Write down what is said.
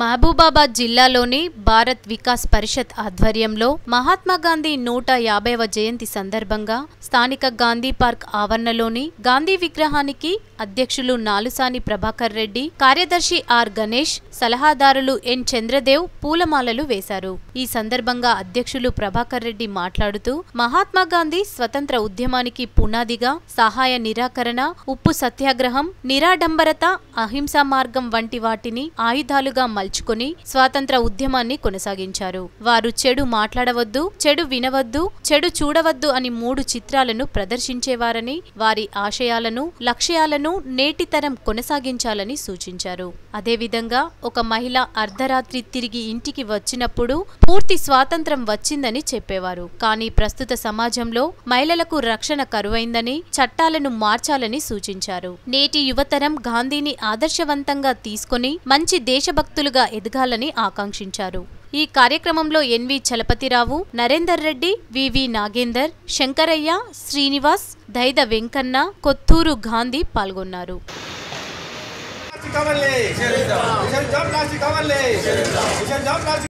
మహబూబాబాద్ జిల్లాలోని భారత్ వికాస్ పరిషత్ ఆధ్వర్యంలో మహాత్మా గాంధీ నూట యాభైవ జయంతి సందర్భంగా స్థానిక గాంధీ పార్క్ ఆవరణలోని గాంధీ విగ్రహానికి అధ్యక్షులు నాలుసాని ప్రభాకర్ రెడ్డి కార్యదర్శి ఆర్ గణేష్ సలహాదారులు ఎన్ చంద్రదేవ్ పూలమాలలు వేశారు ఈ సందర్భంగా అధ్యక్షులు ప్రభాకర్ రెడ్డి మాట్లాడుతూ మహాత్మా గాంధీ స్వతంత్ర ఉద్యమానికి పునాదిగా సహాయ నిరాకరణ ఉప్పు సత్యాగ్రహం నిరాడంబరత అహింసా మార్గం వంటి వాటిని ఆయుధాలుగా కాల్చుకొని స్వాతంత్ర ఉద్యమాన్ని కొనసాగించారు వారు చెడు మాట్లాడవద్దు చెడు వినవద్దు చెడు చూడవద్దు అని మూడు చిత్రాలను ప్రదర్శించేవారని వారి ఆశయాలను లక్ష్యాలను నేటితరం కొనసాగించాలని సూచించారు అదేవిధంగా ఒక మహిళ అర్ధరాత్రి తిరిగి ఇంటికి వచ్చినప్పుడు పూర్తి స్వాతంత్రం వచ్చిందని చెప్పేవారు కానీ ప్రస్తుత సమాజంలో మహిళలకు రక్షణ కరువైందని చట్టాలను మార్చాలని సూచించారు నేటి యువతరం గాంధీని ఆదర్శవంతంగా తీసుకుని మంచి దేశభక్తులుగా నేతగా ఎదగాలని ఆకాంక్షించారు ఈ కార్యక్రమంలో ఎన్వి చలపతిరావు నరేందర్ రెడ్డి వివి నాగేందర్ శంకరయ్య శ్రీనివాస్ దైద వెంకన్న కొత్తూరు గాంధీ పాల్గొన్నారు